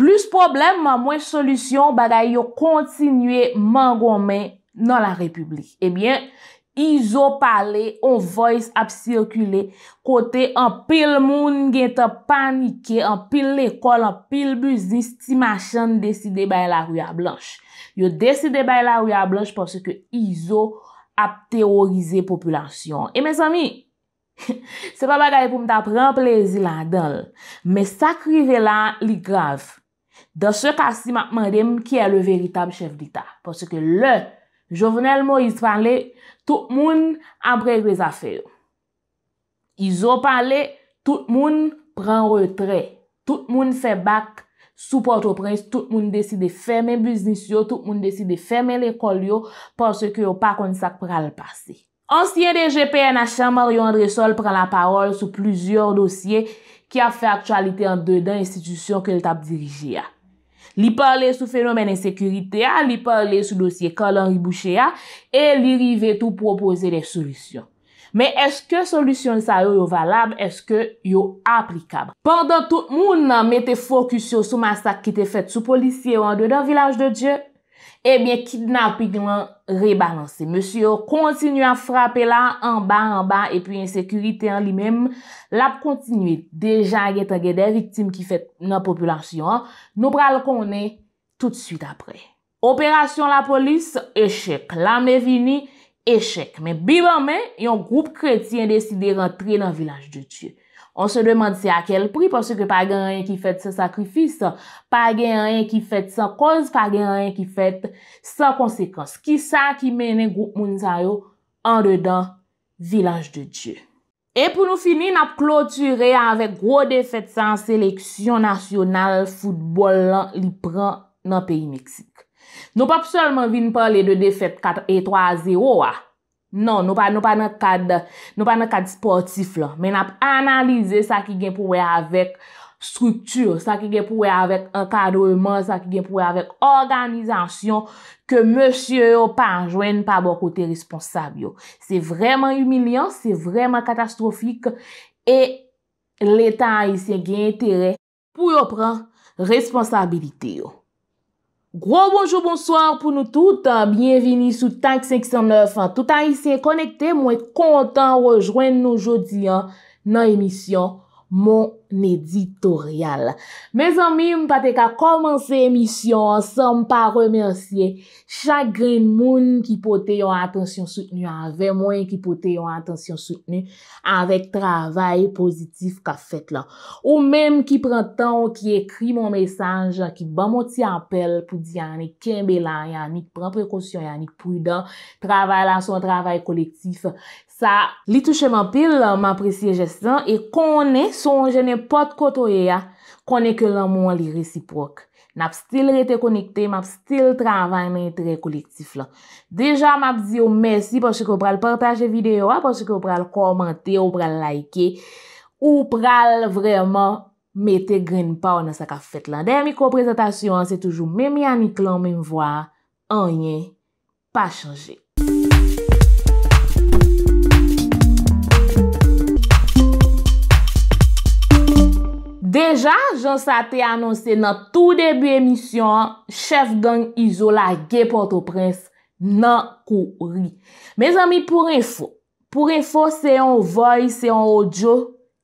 Plus problem, man mwen solusyon bagay yo kontinye man gome nan la republik. Ebyen, izo pale, on voyse ap sirkule, kote an pil moun gen te panike, an pil lekol, an pil buzist, ti machan deside baye la rüya blanche. Yo deside baye la rüya blanche porsè ke izo ap teorize populasyon. E men sami, se pa bagay pou mta pre mplezi la del, men sakrivelan li grav. Da se kasi matman dem ki e le veritab chef dita. Pwoske le, jovenel Moïse panle, tout moun apre rezafer. Izo panle, tout moun pran retre, tout moun se bak sou portoprense, tout moun deside fèmen biznisyo, tout moun deside fèmen lekol yo pwoske yo pa kon sak pral pase. Ansye de GPNHM, Mario Andresol pran la parol sou plouzyor dosye ki ap fè aktualite an de dan institusyon ke l tap diriji ya. Li pa ale sou fenomen ensekurite a, li pa ale sou dosye kolon ribouche a, e li rive tou propose de solusyon. Men eske solusyon sa yo yo valab, eske yo aplikab? Pando tout moun nan mette fokus yo sou masak ki te fet sou polisye ou an de dan vilaj de Diyo, Ebyen, kidnapigman rebalanse. Monsiyo kontinu an frape la an ba an ba epi yon sekurite an li mem. Lap kontinu dejan aget aget dey vitim ki fet nan populasyon. Nou pral konen toutsuit apre. Operasyon la polis, eshek. Lan me vini, eshek. Men bi ban men, yon group kretien deside rentre nan vilaj de tsyek. On se demande se a kel pri porsi ke pa gen rè yon ki fèt se sakrifis, pa gen rè yon ki fèt se koz, pa gen rè yon ki fèt se konsekans. Ki sa ki mènen goup moun zayou an dedan vilaj de djè. E pou nou fini nap kloturè avèk gro defèt se an seleksyon nasyonal foutbol lan li pran nan peyi Meksik. Nou pap solman vin pa le de defèt 4-3-0 wak. Non, nou pa nan kade, nou pa nan kade sportif la. Men ap analize sa ki gen pouwe avek struktur, sa ki gen pouwe avek ankadouman, sa ki gen pouwe avek organizasyon ke monsye yo panjwen pa bo kote responsab yo. Se vreman yu milyon, se vreman katastrofik, e letan yi se gen entere pou yo pran responsabilite yo. Gwo bonjou, bonsoir pou nou tout. Bienveni sou TAG 509. Tout a isye konekte. Mwen kontan rejoen nou jodi nan emisyon Mon n'editorial. Me zanmim pate ka komanse emisyon ansanm pa remersye chak gre moun ki pote yon atensyon soutenu anve, mwen ki pote yon atensyon soutenu avek travay pozitif ka fet la. Ou menm ki pran tan ki ekri mon mesaj ki ban moti apel pou di yon ek kembela, yon ek pran prekosyon, yon ek prudan, travay lan son travay kolektif. Sa li touche man pil, m'apresye jesan, e konen son jenep pot kotoye ya, konen ke lan moun li resiprok. Nap stil rete konekte, map stil travay nan yon tre kolektif la. Deja map zi yo mersi porsi ke ou pral partaje videyo, porsi ke ou pral komante ou pral likeye, ou pral vreman mette green power nan sa ka fet lan. Den mikro prezentasyon, se toujou mèm yan ik lan mèm vwa, anye pa chanje. Deja, jen sa te anonsen nan tou debi emisyon, chef gang izola Geportoprens nan kouri. Me zami, pou refo, pou refo se yon voy, se yon ojo,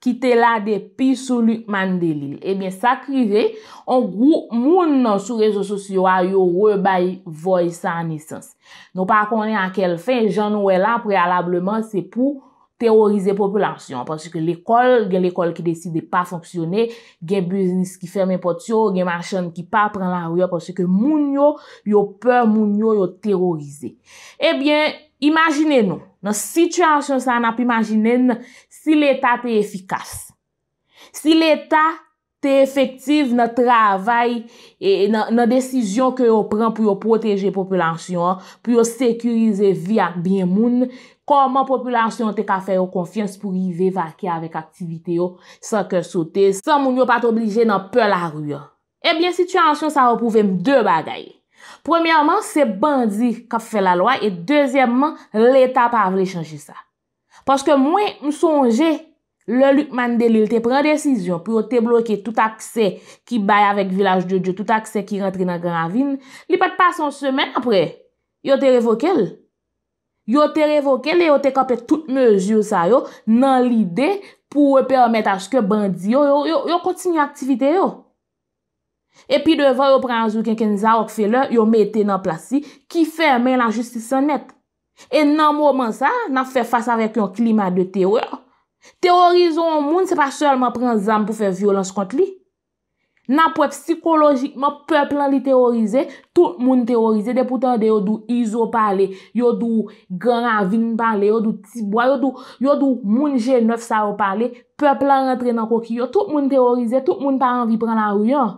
ki te la depi sou lup mandelil. Emen, eh sa krive, on gwo moun nan sou rezo sosyo a yo rebay voy sa nesans. Non pa konen ankel fe, jen nou e la prealableman se pou terorize populasyon, paske l'ekol, gen l'ekol ki deside pa fonksyone, gen biznis ki ferme potyo, gen machan ki pa pren la ryo, paske mounyo yo pe, mounyo yo terorize. Ebyen, eh imajinen nou, nan situasyon sa an ap imajinen si l'Etat te efikas. Si l'Etat se efektiv nan travay e nan desisyon ke yo pran pou yo proteje populasyon, pou yo sekurize vi ak bin moun, koman populasyon te ka fe yo konfians pou yi ve vake avèk aktivite yo sa ke sote, sa moun yo pat oblije nan pe la rü. Ebyen, eh situasyon sa wapouvem dè bagay. Premèman, se bandi ka fe la loy e dèzyèmman, l'Etat pa avèle chanji sa. Paske mwen msonje mwen mwen mwen mwen mwen mwen le lupman delil te pren desisyon, pou yo te bloke tout akse ki bay avèk vilaj de diyo, tout akse ki rentre nan gran avin, li pat passe an semen apre, yo te revokel. Yo te revokel e yo te kapè tout meziyo sa yo nan lide pou wè pè omèt akse ke bandi yo, yo kontinye aktivite yo. E pi devan yo pran zouken kenza, ok fè lè, yo mette nan plasi, ki fè men la justisyon net. E nan mouman sa, nan fè fass avèk yon klima de teyo yo, Teorizo yon moun se pa sol mwen pren zam pou fe violans kont li. Nan pou e psikolojikman, peplan li teorize, tout moun teorize. Depoutan de yon dou izo pale, yon dou gana vin pale, yon dou tibwa, yon dou moun jen neuf sa yo pale, peplan rentre nan koki yo, tout moun teorize, tout moun pa anvi pren la ou yon.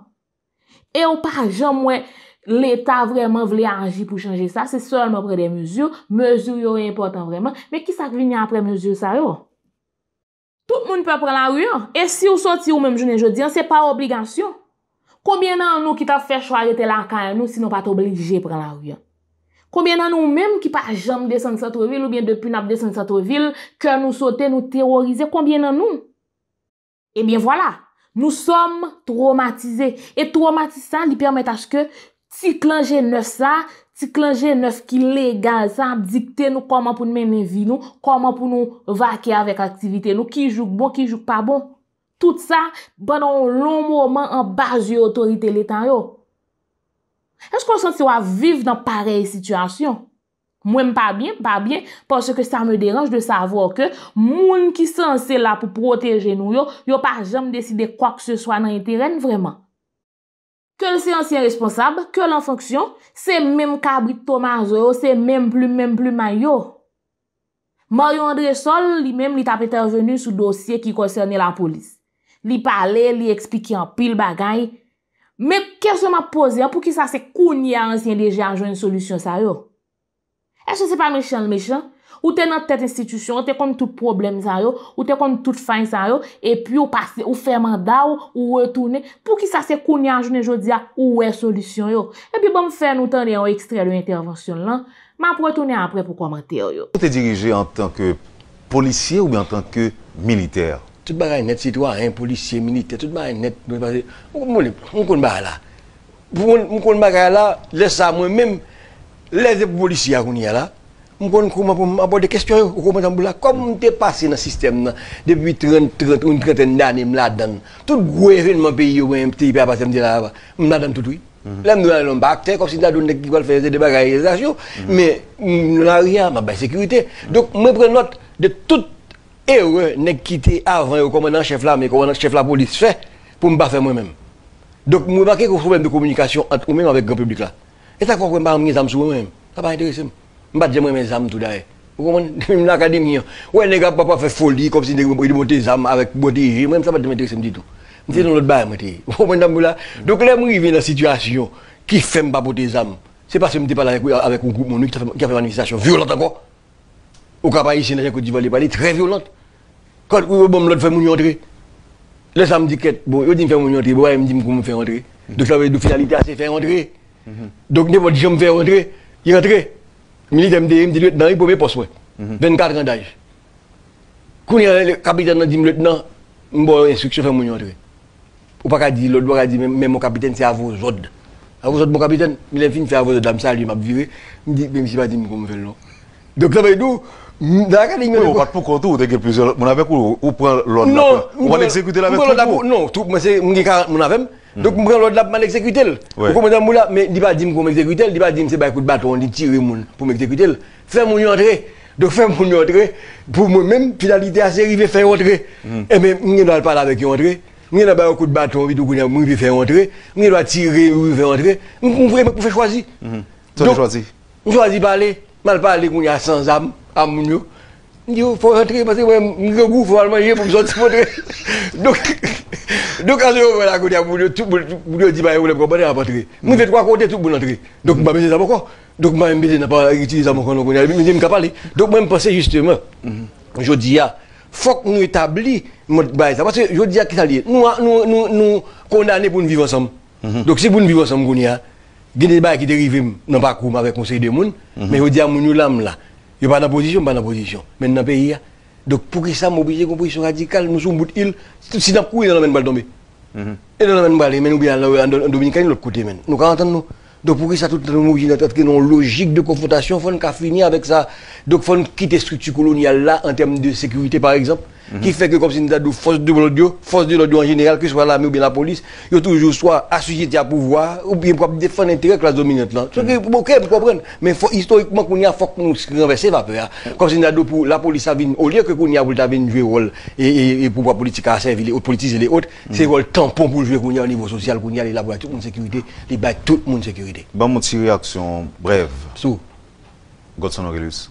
E yon pa jam mwen l'Etat vremen vle anji pou chanje sa, se sol mwen pre de mezur, mezur yon yon important vremen, me ki sa kvin yon apre mezur sa yon. Tout moun pè pre la ruyan. E si ou soti ou mèm jounen jodyan, se pa obligasyon. Koubyen nan nou ki ta fè chwa rete lankan an nou, si nou pa te oblige pre la ruyan. Koubyen nan nou mèm ki pa jam desan de sato vil, ou bien depi nap desan de sato vil, ke nou sote nou terorize, koubyen nan nou? Ebyen eh voilà, nou som traumatize. E traumatizan li permètache ke ti klanje nè sa, Si klanje nef ki legal sa, dikte nou koman pou nou mene vi nou, koman pou nou vake avèk aktivite nou, ki joug bon, ki joug pa bon. Tout sa, banon loun mouman an bas yo otorite letan yo. Es kon san se yo aviv nan parel situasyon? Mwen pa bien, pa bien, porsè ke sa me deranj de savo ke moun ki san se la pou proteje nou yo, yo pa jem deside kwa ke se swa nan y teren vreman. Kèl se ansyen responsable, kèl an fonksyon, se mèm kabri tomaz yo, se mèm plu mèm plu may yo. Mor yo André Sol, li mèm li tapete venu sou dosye ki konserne la polis. Li pale, li ekspiki an pil bagay. Mèm kèl se mèm apose, an pou ki sa se kounye ansyen leje anjou an solusyon sa yo. E se se pa mechèl mechèl, Ou te nan tet institisyon, ou te kon tout problem sa yo, ou te kon tout fany sa yo, e pi ou pase, ou fe manda, ou ou e toune, pou ki sa se kouni anjoune jodia ou ou e solisyon yo. E pi bon fè nou tan le yo ekstrel ou intervensyon lan, ma pou etoune apre pou komater yo. Ou te dirije an tanke polisye ou an tanke militer? Tout bagay net sitwa, an polisye, militer, tout bagay net, moun kouni bagay la, moun kouni bagay la, lè sa mwen, mèm lè zè polisye akouni ya la, Je ne sais pas aborder des questions. Comment tu es passé dans le système depuis 30, 30 une trentaine d'années Tout le gros événement pays, je ne sais pas si tu es passé dans tout le monde. Je ne sais pas si tu es comme si tu as fait des bagages Mais je n'ai rien, je n'ai sécurité. Donc, je prends note de toute erreur qui était avant le commandant chef là, mais le commandant chef la police fait pour me pas faire moi-même. Donc, je ne sais pas si problème de communication entre nous-mêmes avec le grand public là. Et ça, je ne sais pas si tu as un problème de communication entre nous-mêmes. Ça ne m'intéresse Mbate jè mwen men zam tout daye. Ou mwen, mwen akadem yon. Ou e nega pa pa fè foli, kom sin dek mwen bote zam, avèk bote hiji, mwen mwen sa pati mwen terse mdi tou. Mwen se yon mm. lot bar mwen te. Ou mwen dam mou la. Dok lè mwen yon yon vè nan sityasyon, ki fèm pa bote zam, se pas fèm te pala avèk ou, avèk ou koup moun nou, ki a fèm anifisasyon. Violant anko. Ou kapayi sè nèjè kou di vali pali, tre violant. Kot, ou e yo bom lot fèm moun yon tre. Le sam di ket, bon, militaire me dit, me dit, lieutenant, il peut me poste, 24 ans d'âge. Quand le capitaine dit, lieutenant, je vais instruction faire mon entrée. Ou pas qu'à dire, l'autre doit dire, même mon capitaine, c'est à vos autres. À vos autres, mon capitaine, il est fini de faire à vos dame, ça, lui, m'a viré. Je dis, même si je ne dis pas comment faire là. Donc ça veut dire, oui, pas pour compte, vous avez plusieurs. Mon avec ou prend l'ordre. Non, on va l'exécuter la même. Non, tout, moi c'est mon avec, Hmm. Donc, je prends l'autre là pour m'exécuter. Vous comprenez Mais il ne pas dire qu'on m'exécute, il ne pas dire que c'est pas coup de bâton, on dit tirer pour m'exécuter. fais mon entrer. Donc, fais mon entrer, pour moi-même, finalité, c'est arriver faire entrer. Hmm. Et eh bien, je ne dois pas avec entrer. Je ne pas coup de bâton, je ne faire entrée. Je dois tirer, je faire entrer. Je ne peux choisir. Hmm. Tu choisir. Je choisis parler. Je ne parle pas aller sans a à âmes, il faut rentrer parce que je vraiment, pour me Donc, donc, quand je vais à tout bah, rentrer. Moi, rentrer. Donc, bah, je vais ça Donc, je vais pas je vais Donc, je pense justement, je dis, ah, faut que nous établissions Parce que je dis à ça Nous, nous, nous, condamnés pour nous vivre ensemble. Mhm. Donc, si vous nous vivre ensemble, des qui avec conseil de mhm. Mais je dis là. Il n'y a pas d'opposition, pas d'opposition. Mais dans le pays, hein. donc pour que ça mobilise une position radicale, nous sommes bout de Si nous a nous allons tomber. Et mhm. nous allons tomber, mais nous allons euh, en de l'autre côté. Nous entendons nous. Donc pour que ça, tout le monde dans une logique de confrontation, il faut finisse avec ça. Donc il faut quitter la structure coloniale là en termes de sécurité, par exemple. Mhm. Qui fait que comme si nous avons force de l'audio, force de l'audio en général, que ce soit l'armée ou bien la police, ils ont toujours soit assujettir à pouvoir ou bien pour défendre l'intérêt de la classe dominante. Là. Mm -hmm. ok, vous comprenez. Mais faut, historiquement, qu'on y a, faut que nous renverser la peur. Hein. Mhm. Comme si nous avons pour la police, au lieu que qu'on y a pour rôle et, et, pouvoir politique à servir les autres, et les autres, mhm. c'est rôle tampon pour jouer au niveau social, qu'on y a les laboratoires, de sécurité, les bails, tout le monde sécurité. Bon, mon petit réaction brève. Sous. Godson Aurelius.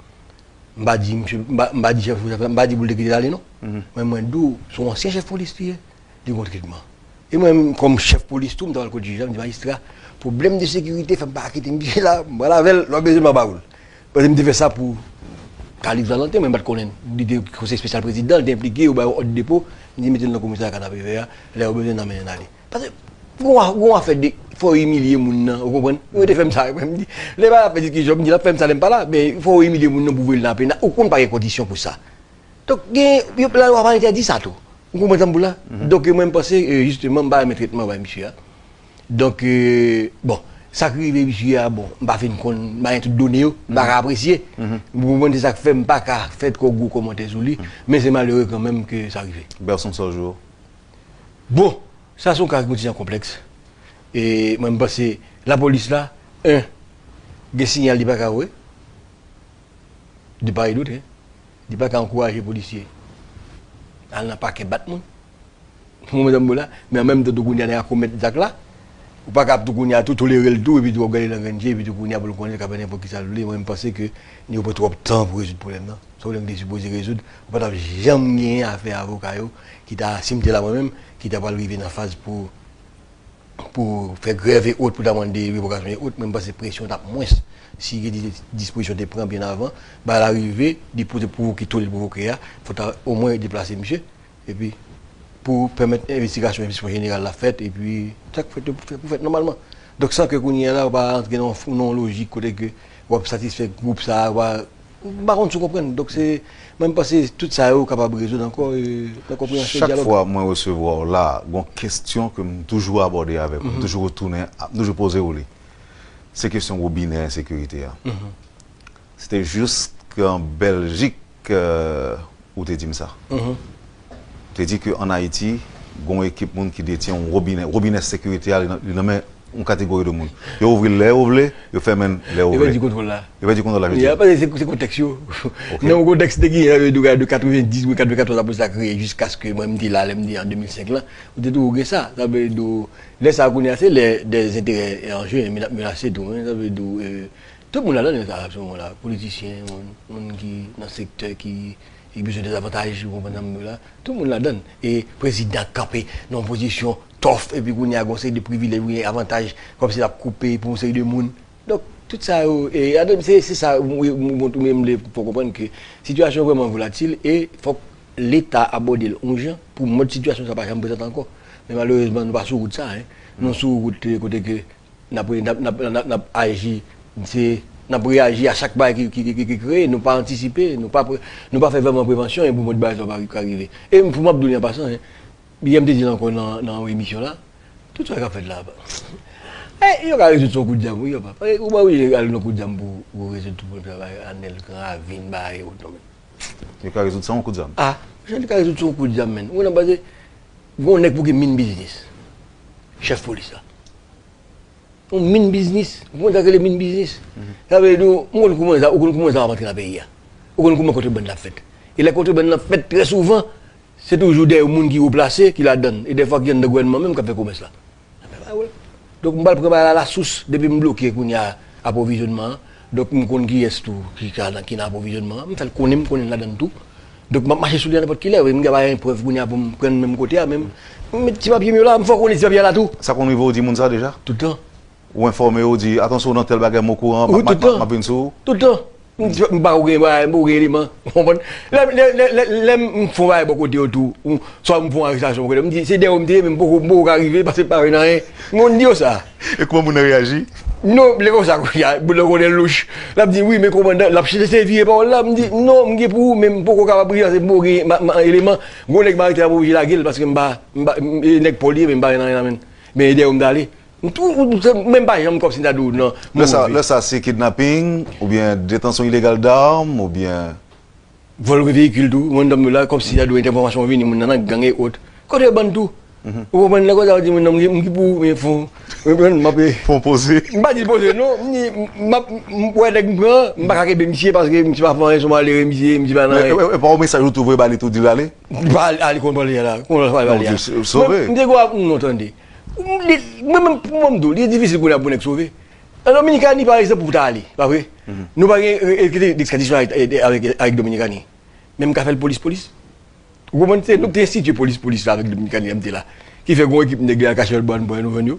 Mbadi, Mbadi chef, Mbadi boule qui est allé, non mhm. Mais moi, d'où son ancien chef police, il dit Et moi, comme chef police, tout, dans le code du magistrat, problème de sécurité, fait pas quitter, là, moi, la besoin ma baoule. Parce que me fais ça pour Calif Valentin, mais pas connaître connais pas. conseil spécial président, il est impliqué, au dépôt, ni mettre le dans le commissariat à Canapé, là, il a besoin d'amener Parce que Gouwa fèdè, fò emilè moun nan, ou kou mwen, ou mwen te fèm sa, lè ba la fèdè ki jòp, mwen di la fèm sa lèm pa la, mwen fò emilè moun nan, mwen mwen lèm pe nan, ou kou mwen pa yè kondisyon pou sa. Tok, yè, yòp la lò avan, yè di sa tou. Ou kou mwen zambou la. Mhm. Dok, mwen mpase, eh, justèman, mba yè mè tretman wè mishia. Dok, eh, bon, sakri vè mishia, bon, mba fèn kon, mba yè tout donè yo, mhm. mba rè apresye, mhm. mwen mwen te sak fèm pa ka San son kakip kon ti jan kompleks. E mwen mwen pase, la polis la, en, ge sinyal di pak awe, di pak a yudout, di pak a anko aje polisye. Al nan path ke bat moun. Mwen mwen mwen mou la, mwen mwen mwen mwen mwen mwen mwen mwen mwen mwen mwen mwen mwen mwen mwen mwen mwen mwen, ou pas capable de tout toléré le tout et puis de regarder dans le et puis de gounia pour le connaître capable n'importe qui ça moi je pensais que ni n'y a pas trop de temps pour résoudre le problème là ça problème que supposé résoudre on pas jamais rien à faire avocat qui t'a simté là moi-même qui t'a pas arrivé dans phase pour pour faire grève et autres pour demander pour et autres même parce que pression t'a moins si les dispositions te prend bien avant bah l'arrivée déposer pour qui tout le il faut au moins déplacer monsieur et puis pour permettre l'investigation générale la fête et puis chaque fait normalement. Donc sans que vous n'y là, on logique que satisfait le groupe ça, va se comprendre. Donc, c'est même tout ça est capable de résoudre encore Chaque fois que recevoir là, une question que je toujours abordée avec, toujours retourner, toujours poser au lit. C'est question robinet sécurité. Hein. Mhm. C'était juste qu'en Belgique, euh, où tu dit ça. Mhm te dit qu'en Haïti, il y a une équipe qui détient un robinet. robinet sécurité, il y a une catégorie de monde. Il y les ouvres l'air, il y a contrôle là. Il y a du contrôle là. Il y a pas de contexte. Il y a un contexte qui est de 90 ou 94 après ça créé jusqu'à ce que moi me dis là, je me dis en 2005 là. Vous êtes ça. Ça veut dire que vous avez des intérêts en jeu et menacés. Hein. Euh, tout le monde là, dans ce moment là, politiciens, monde qui dans le secteur qui il besoin des avantages Tout le monde la donne. Et le président capé dans une position tough et puis il y a un conseil de privilèges, un avantages, comme s'il a coupé pour une série de monde. Donc, tout ça, et c'est ça, il faut comprendre que la situation est vraiment volatile et il faut que l'État aborde gens pour que la situation ne soit pas présente encore. Mais malheureusement, nous ne sommes pas sur route ça. Nous sommes sur route côté que nous avons agi, n'a pas réagi à chaque bail qui, qui, qui, pas anticipé, nous pas, nous pas fait vraiment prévention, et pour moi, de bail, ça arriver. Et pour moi, passant, hein, il me encore dans l'émission là, tout ça qu'a fait là, eh, il a résoudre son coup de jambe, eh, il Je pas. pas, il a coup de jambe pour résoudre tout le travail, Anel, tout Il a ça coup de jambe? Ah, je ne qu'il a coup de jambe, mais on a basé, on est pour mine business. Chef police On mine biznis. Mwen zakele mine biznis. Sabe yo, mwen kon koumè zan, mwen kon koumè zan wapat ki nan peyi ya. Mwen kon koumè kote ben la fèt. E la kote ben la fèt, pre souvan, se toujou dey ou moun ki ou plase, ki la den. E defak yon de gwenman men, mwen kape koumè sla. Dok mwen bal preman la souse, depi mwen blokye koun ya aprovizyonman. Dok mwen kon ki yes tou, ki na aprovizyonman. Mwen fel konen, konen la den tou. Dok mwen mache souden an pot ki lè, mwen gaba yon pref koun ya pou mwen pren mwen kote Ou informe ou di, atonsou nan tel bagay mou kou an, mabin sou. Tout an. Mou bako gen yon bagay, mou gen yon man. Le m foway bokote yo tou, ou sa mou foway an ristasyon. M di, se dey om te, m pou mou gari ve, pase pari nan yon. Moun di yo sa. E koum moun reagi? Non, le kou sa kou ya, boulan kou den louche. La m di, oui, me kouman la, lapche le sefye pa ou la. La m di, non, m gen pou, m pou kou kapabri, mou gen yon bagay. Mou nek bari te apou vij la gil, pase m bak, nek poli, m baki nan yon Mwen non. mhm. non. pa ani janm kopsi nadou non. Lesa se kidnapping, oubyen detansyon ilegal dam, oubyen? Voleve vehikil tou. Mwen twelve noir kompsi cadouen te vormasyon nen mon nan ak gangen ot. Kote a bantou. Ouwen nan kon voya, mon nan mwen n google pou men fon. Mwen mwap e... Fon posi. Mwap diposi. Mwap ouden ak mwen, mwen baka kebe misye, pase ke mwen mwen mwen mwen mwen mwen mwen, mwen mwen mwen mwen mwen mwen mwen mwen. Mwenвan mwen mwen mwen mwen. Mwen mwen mwen mwen mwen mwen do, liye divise gounen mwen ek sove. Dominikani pari se pou vta ali, pa vre. Mhm. Nou bagen ek e, kete diskatisyon aike e, e, Dominikani. Mwen mwen ka fel polis, polis. Goumen se, nou kete situ polis, polis la aike Dominikani yamte la. Ki fe gwen ekip mhm. mwen degli al kachel ban, ban nou ven yo.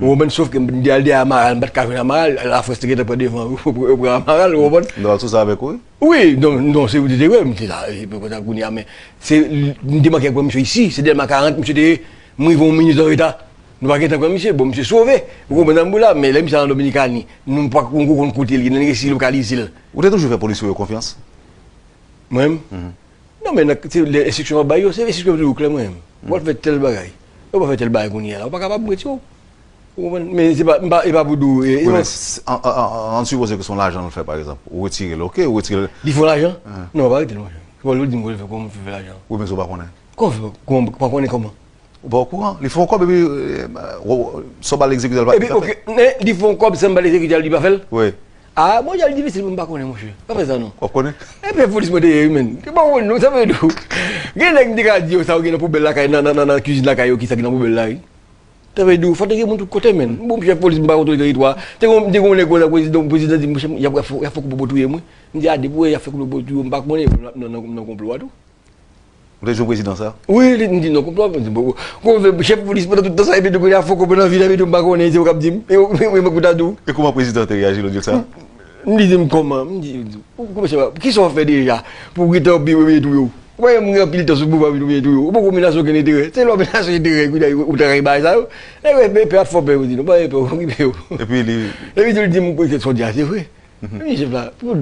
Goumen sof ke mwen di al de a maral, mwen bat kachel a maral, la foste ki te pre de fan, ou pre a maral, goumen. Non, sou sa vekou? Oui, non, non, se ou de de we, mwen se sa, pe kote akouni ame. Se, Nous pas qu'être comme monsieur, bon monsieur sauvé. Vous comprenez là, mais les monsieur en Dominicanie, nous pas qu'on coûte il, nous si localiser. Vous êtes toujours fait police de confiance Moi-même Non mais les instructions baillent, c'est les instructions de boucle moi-même. Vous faites tel bagaille. Vous pas fait tel bagaille qu'on y est vous pas capable de retirer. Mais c'est pas, pas, pas pour Ensuite en, avez que son argent le fait, par exemple, ou retirer le, ok, ou retirer le. Il faut l'argent Non, pas retirer l'argent. Je vais vous dire comment faire l'argent. Oui, mais vous ne pas connaître. Comment pas connaître comment Ou ba wakouran? Li foun kob bebe soubale egzeku dal ba? Ebe ok, ne? Li foun kob soubale egzeku jal di bafel? Oui. A, mwen jal di vi se mba konen mwenche. Wapè sa nou? Wap konen? Epe foun dis mwen te ye yemen. Te mba konen nou, sa fè yedou. Gen ek di gadi yo sa ou gen nan poubel lakay nan nan nan nan nan kuzi lakay yo ki sa gen nan poubel lakay. Sa fè yedou, fate gen mwen tout kote men. Mwen mwen fè foun dis mba konen tou yedou a. Te yon mwen dekoun le kouzak wè zidon mwen pwè zidon zin m réseau président ça oui il dit non Quand le chef police pendant tout ça et puis il faut que je et pas il on il et comment président réagit le dit ça me dit comment me comment qui sont fait déjà pour tout Ouais, dans il est tout. le C'est l'homme il est Et Il pas vous dire, pas Et puis il Et puis il dit ah, c'est vrai. Oui, mhm. je là, pour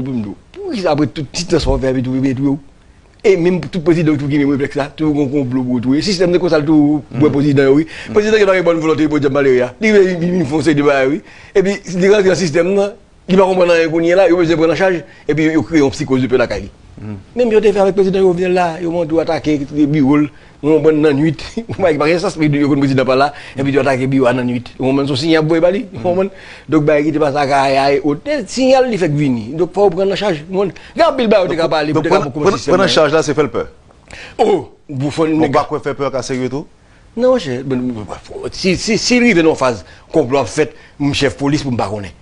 après tout tout. Et même tout président qui est réflexe ça, tout le monde comprend tout. Le système de console, tout le mm. président, oui. Le mm. président qui a une bonne volonté pour dire malaria. Il fonce du bail, oui. Et puis, il rentre dans le système, il va comprendre rien qu'on là, il va besoin prendre en charge, et puis il crée une psychose de la Cali. Mm. Même si on fait avec le président, il vient là, il va attaquer les bureaux. E mwen mwen nan 8, mwen mwen mwen, sa se mwen yon kon mouzine pa la, mwen mwen mwen mwen, sa sinyal mwen mwen, mwen mwen, dok baye ki te basa aya aya, ote, sinyal li fek vini, dok fa ou prena chaj, mwen, gampil baye ou te kapali, prena chaj la se fel peur? Oh, ou bakwe fe peur ka segve tou? Nan wache, si rive nan faz, konp lo ap fet, mwen chef polis pou mba kone,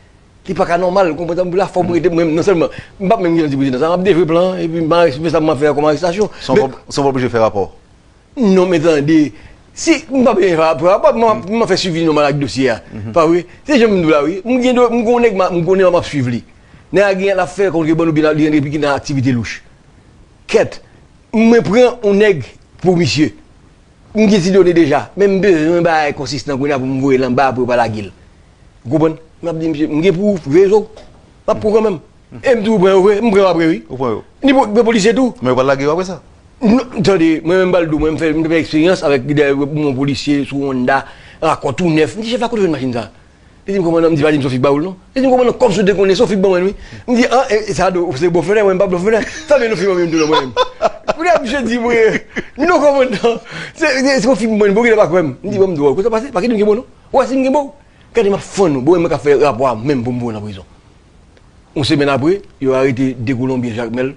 ti pa ka normal, konp lwa fomri te mwen, non nan se mwen, mwen mwen mwen mwen, ap e de vre plan, se mwen mwen fere komaristasyon, se m Non, non mhm. metan bon de, si, mwen pa bè yon fè apre, mwen fè suivi yon malak dosye a, pa wè, se jèm mwen dou la wè, mwen gen do, mwen konèk mwen mè ap suivi li. Nè a gen la fè kontre bon ou bè la li yon repliki nan aktivite louche. Kèt, mwen pren, mwen neg pou misye, mwen gen si donè deja, mwen bè zè mwen bè a e konsistant konè ap mwen vwè lan bè apre wè pa la gil. Goubon, mwen ap di misye, mwen gen pou vwè zòk, pa pou kèm mèm, mwen pren wè apre wè, mwen pren wè apre wè, mwen polise tou. Mwen wè apre la gil Mwen mwen bal do, mwen mwen fe mwen depe eksperyans avèk gè derè mwen policye sou wanda, rakotou nef, mwen di che fè akotou fè mwen machin zan. Li di mwen komwè nan mwen di vajim sou fik ba ou lò. Li di mwen komwè nan kom sou dekounè sou fik ba mwen wè. Mwen di an, e sa do, se bo fè nan mwen pa bo fè nan, sa mè nou fik mwen mwen do lò mwen mwen. Mwen apjè di mwen, mwen nou komwè nan. Li di mwen fik mwen mwen, mwen mwen bak wè mwen. Mwen di mwen mwen do wò, kwa sa pase, bakè di mwen genmò lò. Wè si mwen gen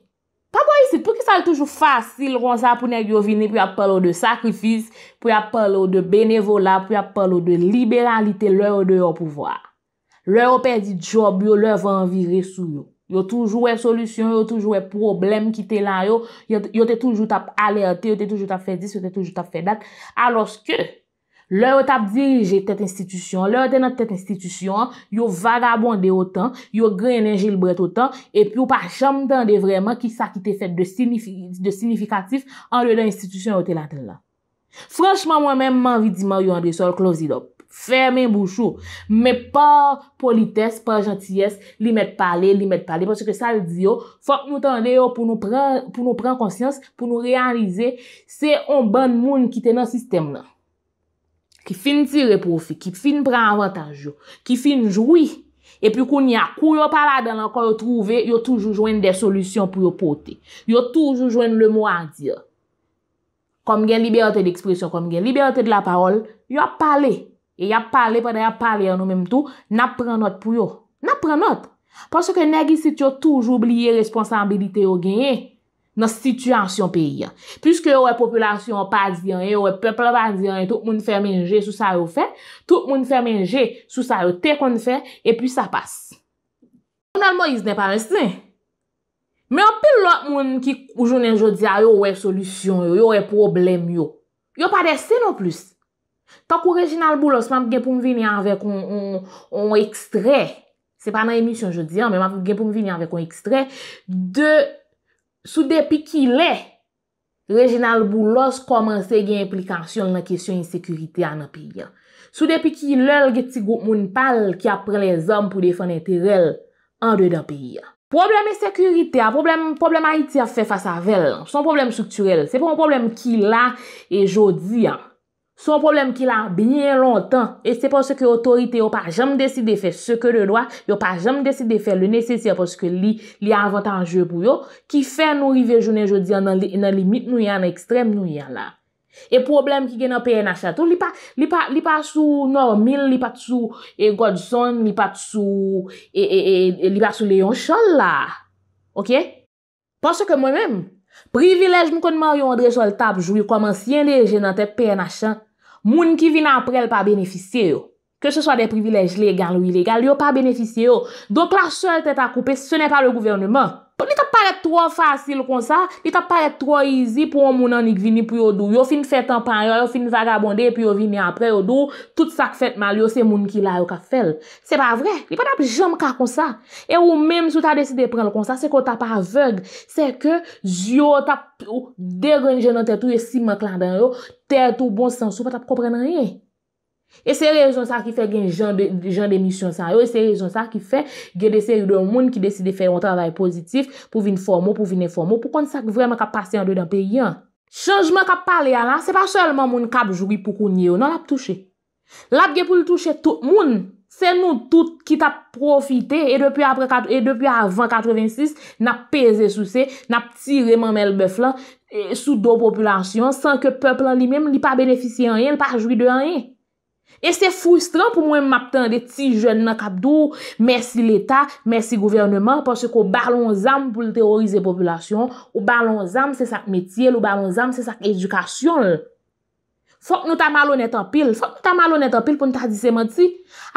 toujou fasil ronsan pou nek yo vini pou ya palo de sakrifis, pou ya palo de benevola, pou ya palo de liberalite, lè yo de yo pouvoar. Lè yo perdi job, yo lè van viri sou yo. Yo toujou e solusyon, yo toujou e problem ki te lan yo, yo te toujou ta alerte, yo te toujou ta fe dis, yo te toujou ta fe dat, aloske Lè ou tap dirije tèt institisyon, lè ou tè nan tèt institisyon, yo vagabonde o tan, yo grenen jil bret o tan, epi ou pa chanm tande vreman ki sa ki tè fèt de signifikatif an lè dan institisyon o tè la ten la. Franschman mwen men m'anvidi man yo anbe sol klozidop, fermen bouchou, me pa politès, pa jantyes, li met pale, li met pale, pwèchè ke sa di yo, fòk nou tande yo pou nou pran konsyans, pou nou realize se on ban moun ki tè nan sistem la. Ki fin tire profi, ki fin pren avantaj yo, ki fin joui. E pi kou ni akou yo pala dan an kon yo trouve, yo toujou jwen de solusyon pou yo pote. Yo toujou jwen le mou an dire. Kom gen liberate de ekspresyon, kom gen liberate de la parol, yo ap pale. E yo ap pale, fada yo ap pale an ou menm tou, na pren not pou yo. Na pren not. Pon se ke negisit yo toujou bliye responsabilite yo genye. nan sityansyon pe yon. Piske yon wè populasyon wè pa diyon, yon wè peple wè pa diyon, tout moun fè menje sou sa yo fè, tout moun fè menje sou sa yo te kon fè, e pi sa pas. Normalman, yis nen pa resnen. Men apil lòt moun ki ou jounen jodi a yon wè solusyon, yon wè problem yon. Yon pa desen nou plus. Tak ou rejinan lbou lò, seman gen pou mwen vini anvek yon ekstrey, seman nan emisyon jodi an, seman gen pou mwen vini anvek yon ekstrey, de... Sou depi ki le, Reginald Boulos komanse gen implikasyon nan kesyon yon sekurite an apiyan. Sou depi ki lel geti gout moun pal ki apren les om pou defan enterel an de dan apiyan. Problem e sekurite a, problem a iti a fe fasa vel, son problem strukturel, se pou moun problem ki la e jodi a. son problem ki la binye lontan, e se pwase ke otorite yo pa jam deside fe seke le doa, yo pa jam deside fe le nesesye pwase ke li avante anje pou yo, ki fe nou rive jounen joudian nan limit nou yan, nan ekstrem nou yan la. E problem ki gen nan PNH ato, li pa sou normil, li pa sou e godson, li pa sou le yon chol la. Ok? Pwase ke mwen men, privilej mwen konman yon andre sol tab, jou yon koman siyen deje nan te PNH an, Moun ki vi nan prel pa beneficye yo. Ke se so de privilej legal ou ilegal, yo pa beneficye yo. Dok la sol tete akoupe, se ne pa le gouvernement. Ni ta pare tro fasil kon sa, ni ta pare tro izi pou yon moun anik vini pou yon dou. Yon fin fèt anpan yon, yon fin vagabonde, pi yon vini apre yon dou. Tout sa ki fèt mal, yon se moun ki la yon ka fèl. Se pa vre, ni pa tap jom ka kon sa. E ou menm sou ta deside pren kon sa, se kon ta pa aveg, se ke zyo tap deronjen nan tè tou yon simak lan dan yon, tè tou bon sansou pa tap kompren nan yon. E se rezon sa ki fe gen jan demisyon sa yo, e se rezon sa ki fe gen dese yon moun ki deside fe yon travay pozitif pou vin fomo, pou vin e fomo, pou kon sa ki vreman ka pase yon do dan pe yon. Chanjman ka pale a non, la, se pa selman moun ka ap jwi pou kounye yo, nan ap touche. Lap ge pou touche tout moun, se nou tout ki tap profite, e depi avan 86, nap peze sou se, nap tireman men lbef lan, sou do populasyon, san ke peplan li men, li pa beneficye an yen, li pa jwi de an yen. E se fwistran pou mwen mapten de ti jen nan kapdou, mersi l'Etat, mersi gouvernement, porsi ko barlon zan pou l'teorize populasyon, ou barlon zan se sak metyel, ou barlon zan se sak edukasyon l. Fok nou ta malon etan pil, fok nou ta malon etan pil pou nou ta diseman ti.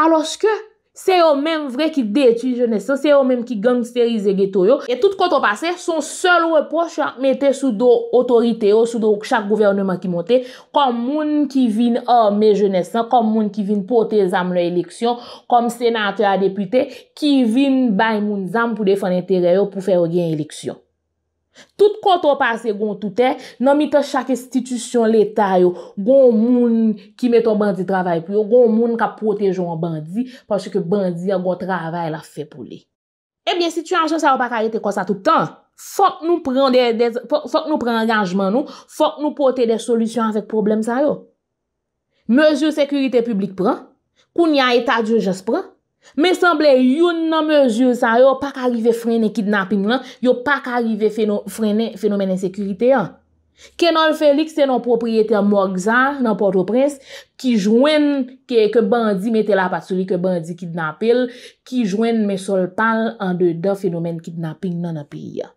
Aloske, Se yo men vre ki deti je nesan, se yo men ki geng sferize ge to yo, e tout kontropase, son sol wepoche a mette sou do otorite yo, sou do chak gouvernement ki monte, kon moun ki vin orme je nesan, kon moun ki vin pote zam le eleksyon, kon senatè a depite, ki vin bay moun zam pou defan entere yo pou fè ou gen eleksyon. Tout kon ton pase kon toutè, eh? nan mi te chak istitisyon l'Eta yo, kon moun ki me ton bandi travay pou yo, kon moun ka potejou an bandi, pa chè ke bandi an kon travay la fe pou li. Ebyen, eh si tu anje sa yo pa karyete kon sa toutan, fok nou pren anjman nou, fok nou pote de solusyon anvek problem sa yo. Mezou sekurite publik pran, koun ya etat di ou jes pran. Men semblè yon nan mezyon sa yo pa kalive frenen kidnapping nan, yo pa kalive frenen fenomen ensekurite an. Kenan l felik se non propryete mwak zan nan Port-au-Prince, ki jwen ke bandi metela pati soli ke bandi kidnapil, ki jwen mesol pal an de da fenomen kidnapping nan api ya.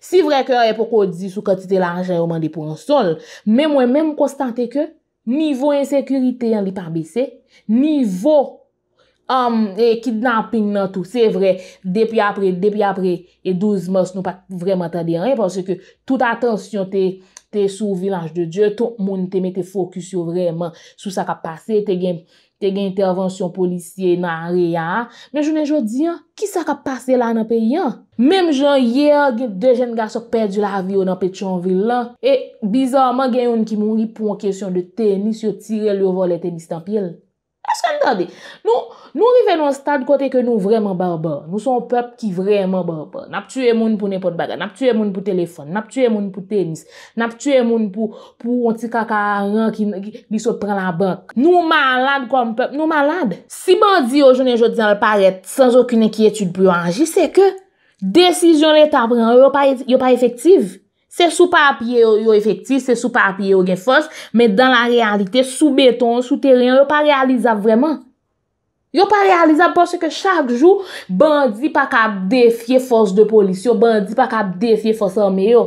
Si vreke a e epoko di sou katite lan jayoman depo an sol, men mwen menm kostante ke, nivou ensekurite an li par bese, nivou, Am, e kidnaping nan tou, se vre, depi apre, depi apre, e 12 mors nou pa vreman tade an, panse ke tout atansyon te sou vilaj de Dje, ton moun te mette fokus yo vreman sou sa ka pase, te gen intervensyon polisye nan a re ya, men jounen jodi an, ki sa ka pase la nan pe yon? Mem jan ye an gen de jen gasok pedjou la avyo nan petchon vilan, e bizarman gen yon ki moun ripon kesyon de tenis yo tirel yo vo le tenis tanpil. Nou rive nou stad kote ke nou vreman barba, nou son pep ki vreman barba, nap tue moun pou nepot baga, nap tue moun pou telefon, nap tue moun pou tenis, nap tue moun pou onti kaka a ran ki li sot pran la bak. Nou malade kwa mpep, nou malade. Si ban di yo jone jote zan l paret san jokine ki etude pou yo anji, se ke desi jone tabran yo pa efektiv. Se sou papye yo efektif, se sou papye yo gen fos, men dan la realite, sou beton, sou teren, yo pa realizab vreman. Yo pa realizab pwese ke chak jou bandi pa kap defye fos de polisyon, bandi pa kap defye fos anme yo.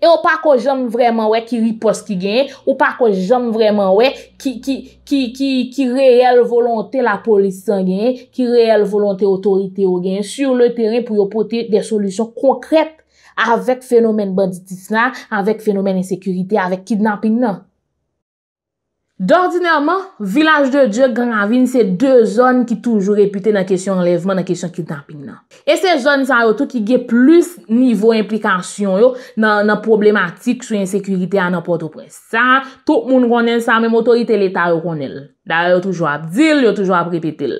Yo pa ko jem vreman wè ki ripos ki gen, yo pa ko jem vreman wè ki reyel volonté la polisyon gen, ki reyel volonté otorite yo gen, sur le teren pou yo pote de solisyon konkrete. avèk fenomen banditis nan, avèk fenomen insekurite, avèk kidnapping nan. Dè ordine amman, Vilaj de Djek, Granavine, se dè zon ki toujou repute nan kesyon enlevman, nan kesyon kidnapping nan. E se zon sa yo tou ki ge plus nivou implikasyon yo nan problematik sou insekurite an apotopres. Sa, tout moun konen sa, men moutorite l'Etat yo konen. Da yo toujou ap dil, yo toujou ap repitil.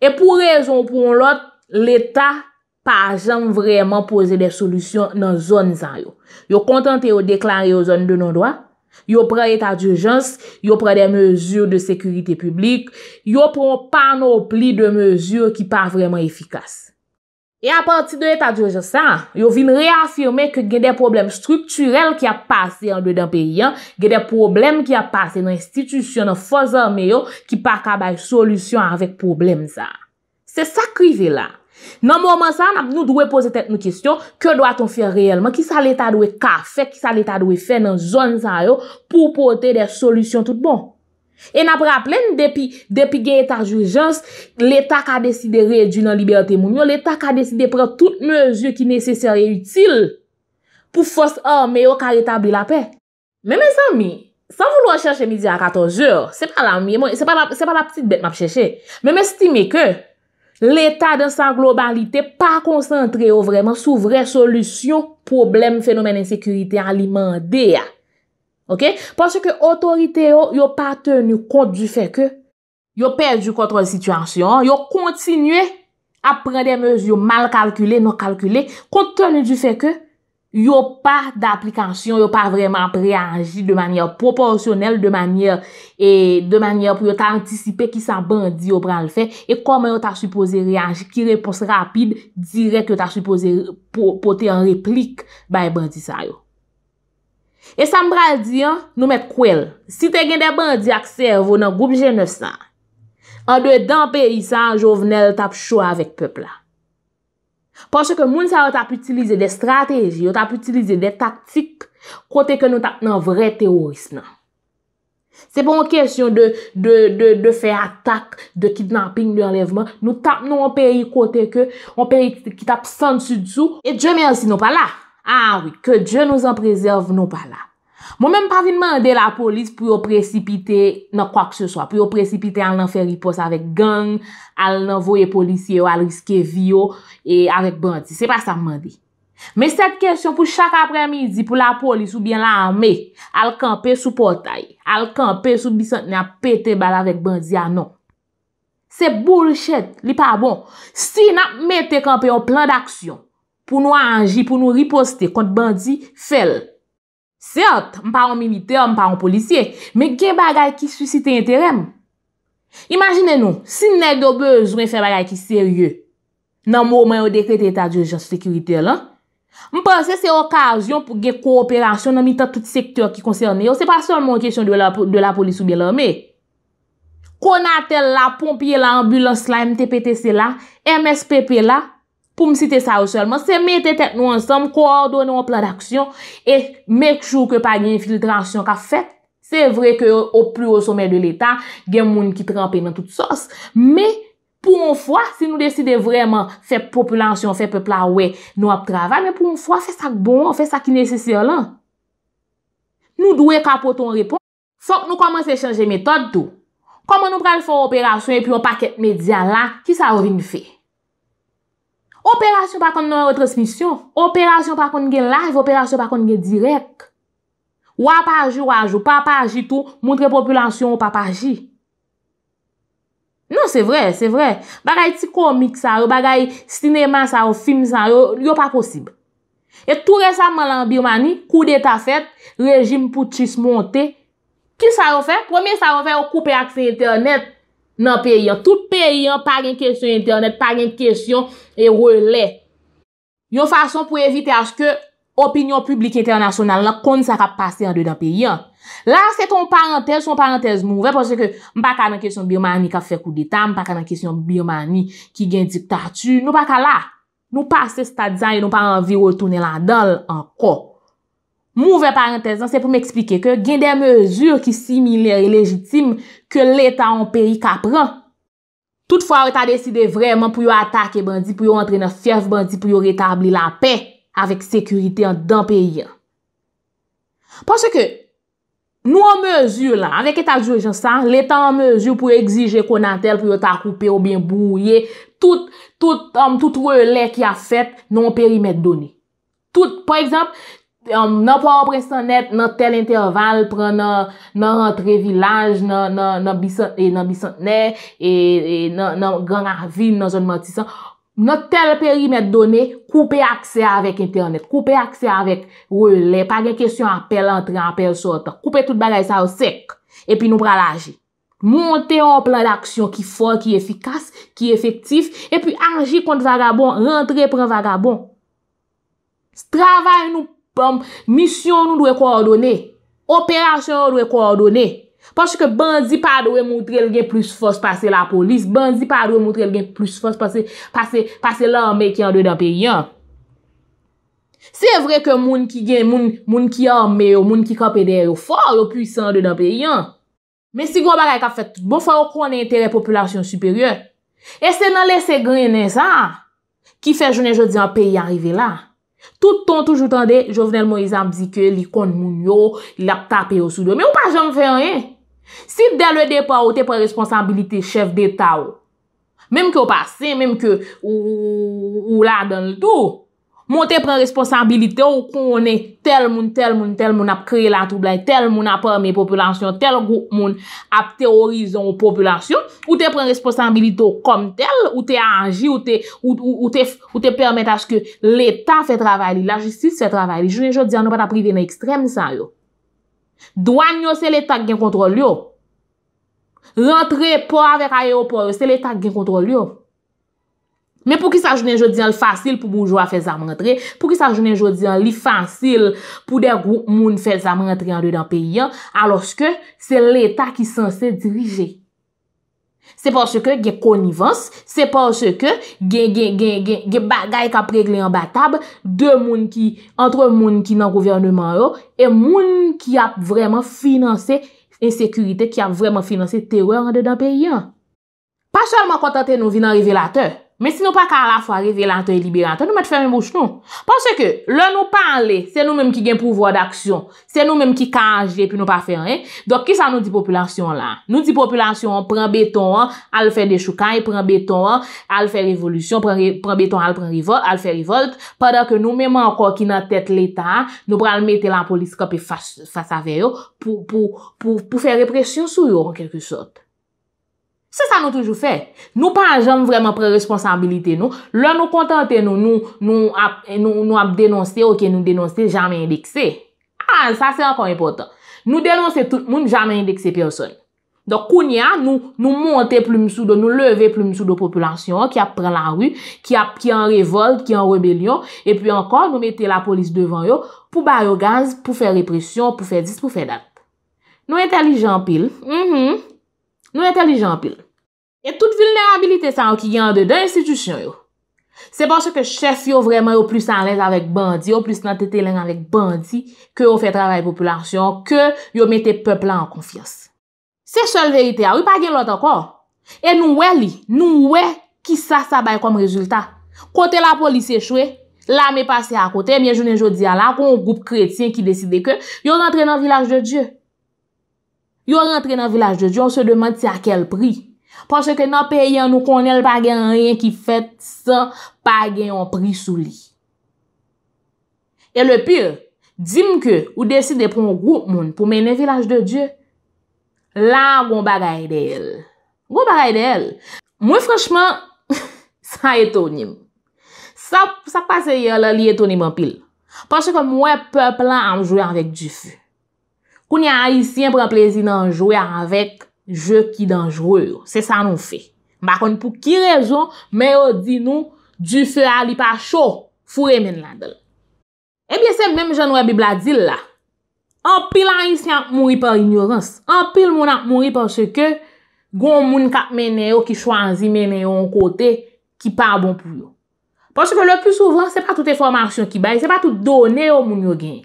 E pou rezon pou l'ot, l'Etat, pa jenm vreman pose de solusyon nan zon zan yo. Yo kontente yo deklare yo zon de nan doa, yo pren etat d'urjans, yo pren de mezur de sekurite publik, yo pren panopli de mezur ki pa vreman efikas. E a partit de etat d'urjans sa, yo vin reafirme ke gen de problem strukturel ki a pase an do dan pe yon, gen de problem ki a pase nan institusyon nan fazon meyo ki pa kabay solusyon avèk problem sa. Se sa krive la, Nan mouman sa, nap nou dwe pose tek nou kestyon, ke doit on fè reyelman, ki sa l'Etat dwe ka fè, ki sa l'Etat dwe fè nan zon zan yo, pou pote der solusyon tout bon. E nap rap len, depi genye ta joujans, l'Etat ka deside rejou nan Liberté Mounion, l'Etat ka deside pren tout meje ki nesesère et utile pou fòs or meyo ka retabli la pè. Mè mè san mi, san voulo an chèche mi di a 14 jòr, se pa la mè mwen, se pa la ptite bet m ap chèche, mè mè stimè kè, l'état dans sa globalité pa koncentré ou vremen sou vre solution, problem, fenomen, insécurité, aliment, déa. Ok? Parce que autorité ou, yo pa tenu kont du fèk yo, yo perdi kont le situasyon, yo kontinué apren de mesures mal kalkulé, non kalkulé, kont tenu du fèk yo, Yo pa da aplikasyon, yo pa vreman preanji de manye proporsyonel, de manye pou yo ta antisipe ki san bandi yo pral fe, e koman yo ta supose reanji, ki repos rapide, direk yo ta supose pote an replik baye bandi sa yo. E san mbral di an, nou met kwel, si te gen de bandi ak servo nan goup jene san, an de den peyisan jovenel tap sho avik pepla. Ponche ke moun sa yo tap utilize de strategi, yo tap utilize de taktik kote ke nou tap nan vre teoris nan. Se pou moun kesyon de fey atak, de kidnapping, de enlevman, nou tap nou an peri kote ke, an peri ki tap san dsu dsu. E dje mersi nou pa la, a ah oui, ke dje nou san prezerv nou pa la. Mwen menm pa vi nman de la polis pou yo precipite nan kwa kse swa. Pou yo precipite al nan fe ripos avèk gang, al nan voye polisye yo, al riske vi yo e avèk bandi. Se pa sa mman de. Men se kèsyon pou chak apremidi pou la polis oubyen la amè, al kanpe sou portay, al kanpe sou bisant nan pète bal avèk bandi anon. Se boulshet li pa bon. Si nan mette kanpe yo plan d'aksyon pou nou anji, pou nou riposte kont bandi, fel. Sert, m pa an milite, m pa an polisye, me gen bagay ki susite enterem. Imaginen nou, si ne dobejounen fe bagay ki serye, nan moun mwen yo dekrete etat di urjans sekurite la, m pense se okazyon pou gen kooperasyon nan mita tout sektor ki konserne yo, se pa son moun kesyon de la polis ou belan me. Konatel la, pompye la, ambulans la, mtptc la, mspp la. pou m site sa ou solman, se mette tep nou an som, ko or do nou an plan d'aksyon, e mek chou ke pa gen filtrasyon ka fet, se vre ke ou pli ou somer de l'Etat, gen moun ki trempen nan tout sos, me pou m fwa, se nou deside vreman, fe populasyon, fe pepla ou we nou ap travay, me pou m fwa, fe sak bon, fe sak inesesiyalan. Nou dwe kapoton repon, fok nou komanse chanje metode tou. Koman nou pral fwa operasyon, pou yon paket medya la, ki sa orin fe? Operasyon pa kon nan retransmisyon, operasyon pa kon gen lajv, operasyon pa kon gen direk. Wap aji wajou, pap aji tou, moun tre populasyon wap aji. Non se vre, se vre. Bagay ti komik sa, bagay sineman sa, ou film sa, yo pa posib. E tou resa man lan Birmani, kou de ta fet, rejim pou tis monte. Ki sa ro fet? Promi sa ro fet ou koupe akfe internet. Nan peyi an, tout peyi an, pa gen kèsyon internet, pa gen kèsyon e roule. Yo fason pou evite aske opinyon publik internasyonal la kon sa ka pase an dey nan peyi an. Lan se kon parantez, kon parantez mouvè, pou se ke mpa ka nan kèsyon biyomanik a fekou ditan, mpa ka nan kèsyon biyomanik ki gen diktatü, nou pa ka la, nou pase stadyan e nou pa anvi wotounen la dal an kok. Mouvè parantezan, se pou mè eksplike ke gen de mezur ki similè e legitim ke l'Etat an peri ka pran. Tout fwa ou ta deside vreman pou yo atake bandi, pou yo antrena fief bandi, pou yo retabli la pey avèk sekurite an dan peri. Pwase ke, nou an mezur la, avèk Etajou Ejansan, l'Etat an mezur pou yo egzije konantel pou yo takoupè ou binbouye, tout, tout, tout, tout rouè lè ki a fèt non perimet donè. Tout, pwasek, nan pou an presant net, nan tel interval pran nan rentre vilaj, nan bisant net, nan gran avil nan e, e, e, zon mantisan, nan tel perimet donè, koupe akse avèk internet, koupe akse avèk roule, pa gen kesyon apel, antre, apel, sortan, koupe tout bagay sa ou sek, epi nou pral aji. Monte an plan l'aksyon ki fò, ki efikas, ki efektif, epi aji kont vagabon, rentre pran vagabon. Travèl nou mission nou dwe kwa ordone operasyon nou dwe kwa ordone porsi ke bandi pa dwe moutre l gen plus fos pase la polis bandi pa dwe moutre l gen plus fos pase pase la ame ki an de dan pe yon se vre ke moun ki gen moun ki ame ou moun ki kapede ou fòr ou pwisan de dan pe yon men si gwa baka ka fèt moun fòr ou kon entere populasyon superyò e se nan lese grenè sa ki fè jounen jodi an pe yon yon yon yon yon yon yon yon yon yon yon Tout ton touj ou tande, jo vene l mo y zambzike, li kon mou yo, l ap tape yo sou do. Me ou pa jom fè an ye? Si delwe de pa ou te pre responsabilite chef de ta ou, mem ke ou pa se, mem ke ou la dan l tou, Mwen te pren responsabilite ou konen tel moun, tel moun, tel moun ap kreye la tout blay, tel moun ap pweme populasyon, tel moun ap terorizon ou populasyon. Ou te pren responsabilite ou kom tel, ou te anji, ou te permete aske l'Etat fè travay li, la justice fè travay li. Jounen jòt diyan nou pat ap privene ekstrem san yo. Dwan yo se l'Etat gen kontrol yo. Rentre po avèk aéropor, se l'Etat gen kontrol yo. Men pou ki sa jounen joudian li fasil pou moun jwa fez a mantre, pou ki sa jounen joudian li fasil pou den moun fez a mantre an de dan peyi an, aloske se l'Etat ki sanse dirije. Se panche ke gen konivans, se panche ke gen gen gen gen gen, gen bagay ka pregle an batab, de moun ki, antre moun ki nan gouvernement yo, e moun ki ap vreman finanse insekurite, ki ap vreman finanse teror an de dan peyi an. Pa chalman kontante nou vi nan revelateur, Men si nou pa ka la fwa revelante ou iliberante, nou met fè rin bouch nou. Pansè ke, lò nou panle, se nou menm ki gen pouvoi d'aksyon. Se nou menm ki kanje, pi nou pa fè rin. Dok, ki sa nou di populasyon la? Nou di populasyon pren beton, al fè de choukany, pren beton, al fè revolutyon, pren beton, al fè rivolt, padan ke nou menm anko ki nan tèt l'Etat, nou pran mette lan poliskopi fasa veyo pou fè represyon sou yo ankele chot. Se sa nou toujou fè, nou pa jom vreman pre-responsabilite nou, lè nou kontante nou, nou ap denonse, ok, nou denonse, jame indekse. Ha, sa se ankon impotant. Nou denonse tout moun, jame indekse person. Donk koun ya, nou monte ploumsou do, nou leve ploumsou do populasyon, ki ap pren la ru, ki ap, ki an revolte, ki an rebelyon, epi ankon nou mette la polis devan yo pou bayo gaz, pou fè represyon, pou fè dis, pou fè dat. Nou entelijan pil, mhm, mhm, Nou entelijan pil. E tout vilnerabilite san ou ki gyan de den institusyon yo. Se bas se ke chef yo vreman yo plus an lèz avèk bandi, yo plus nan tete lèz avèk bandi, ke yo fè travèy populasyon, ke yo metè peplè an konfiyas. Se sol verite a, ou pa gen lot akor. E nou wè li, nou wè ki sa sabay kom rezultat. Kote la polisè chwe, la mè pase akote, mè jounen jò di ala pou moun goup kretien ki deside ke yo nan tre nan vilaj de Diyo. yo rentre nan vilaj de Diyon se demante se a kel pri. Pwase ke nan peye an nou konel pa gen anyen ki fet sa pa gen an pri sou li. E le pye, di mke ou deside de proun gout moun pou menen vilaj de Diyon, la goun bagay de el. Goun bagay de el. Mwen franschman, sa etonim. Sa pase yo la li etonim anpil. Pwase ke mwen pep lan anjouye anvek Diyon. Koun yon haisyen pran plezi nanjou ya avèk je ki danjou yo. Se sa nou fe. Bakon pou ki rejon, mè yo di nou, di se a li pa chou, fure men ladel. E bie se mèm jen wè bi bladil la. An pil haisyen ak mouri par ignorans. An pil moun ak mouri porsè ke goun moun kat mène yo ki chwanzi mène yo an kote ki pa bon pou yo. Porsè ke lò, pi souvan, se pa tout informasyon ki bay, se pa tout donè yo moun yo genye.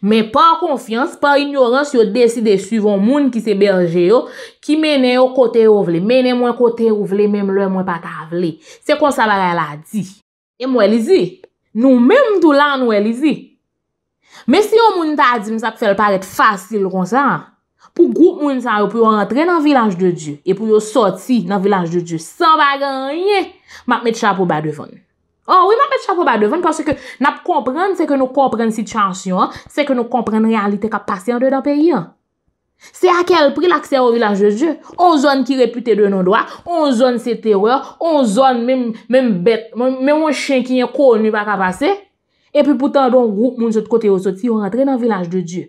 Men pa konfians, pa ignorans yo desi de suivon moun ki se belje yo ki mene yo kote ou vle, mene mwen kote ou vle, mene mwen pata ou vle. Se kon sa bagay la di. E mwen lizi, nou men mdou lan mwen lizi. Men si yo moun ta di msa ki fel paret fasil kon sa, pou goup moun sa yo pou yo rentre nan vilaj de Diyo e pou yo soti nan vilaj de Diyo san baganyen, mak met cha pou bade fon. An oh, wè mwen pet chapo ba devan parce ke nap komprenn se ke nou komprenn sit chansyon, se ke nou komprenn realite kap pasyon de dan pe yon. Se a kel pri lakse yo vilaj de Diyo, on zon ki repute de nou doa, on zon se teror, on zon men mwen chen ki nye konu baka pase. E pi pou tan don roun moun zot kote yo soti, yon rentre nan vilaj de Diyo.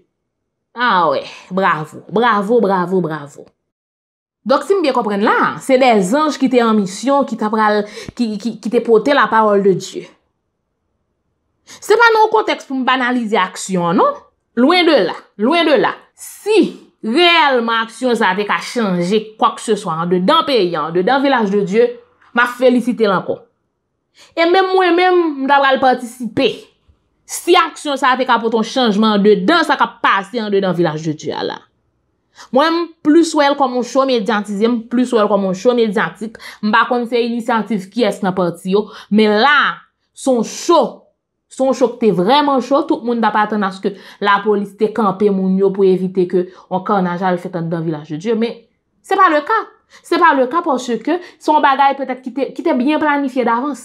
An wè, bravo, bravo, bravo, bravo. Dok si m biye kompren la, se de zanj ki te en misyon, ki te poten la parol de Diyo. Se pa nou konteks pou m banalize aksyon, non? Louen de la, louen de la. Si reelman aksyon sa te ka chanje kwa kse so, an de dan peyi, an de dan vilaj de Diyo, ma felisite lankon. E menm mwen menm, m ta pral patisipe. Si aksyon sa te ka poton chanjman an de dan, sa ka pase an de dan vilaj de Diyo ala. Mwen m plis wèl kwa moun chow mè diantize, m plis wèl kwa moun chow mè diantite, m ba konsey inisiantif ki es nan pati yo. Mè la, son chow, son chow kte vreman chow, tout moun ba patan aske la polisite kampe moun yo pou evite ke anka anajal fetan dan vilaje diyo. Mè, se pa le ka, se pa le ka porsye ke son bagay petak ki te bien planifiye davans.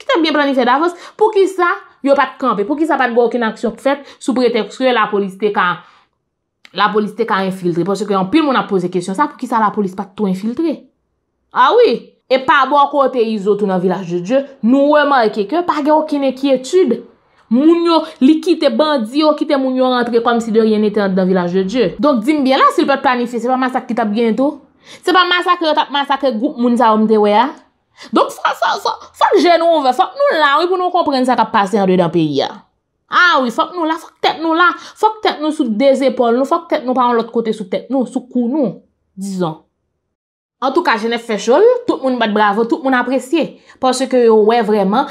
Ki te bien planifiye davans pou ki sa yo pat kampe, pou ki sa pat gwa okin aksyon pou fet sou preteksyon la polisite kampe. La polis te ka infiltre, pwosye ki yon pil moun ap pose kesyon, sa pou ki sa la polis pati tou infiltre? Awi, ah e padwa kwa bon ou te izotou nan Vilaj de Dje, nou weman e keke, pa ge ou kine kietude. Moun yo likite bandi, ou kite moun yo rentre kwa msi de ryen eten dan Vilaj de Dje. Donk, din biye, la si l pou te panife, se pa masak ki tap gen to? Se pa masakre tap masakre goup moun sa omte we ya? Donk, fwa sa, fwa gen ou on ve, fwa nou la wè pou nou kompren se ka pase yon de dan peyi ya. Awi, ah fok nou la, fok tep nou la, fok tep nou sou des epol nou, fok tep nou pa yon lot kote sou tep nou, sou kou nou. Dizan. En tout ka, jenè fè chol, tout moun bat bravo, tout moun apresye. Pòsè ke yo wè vreman,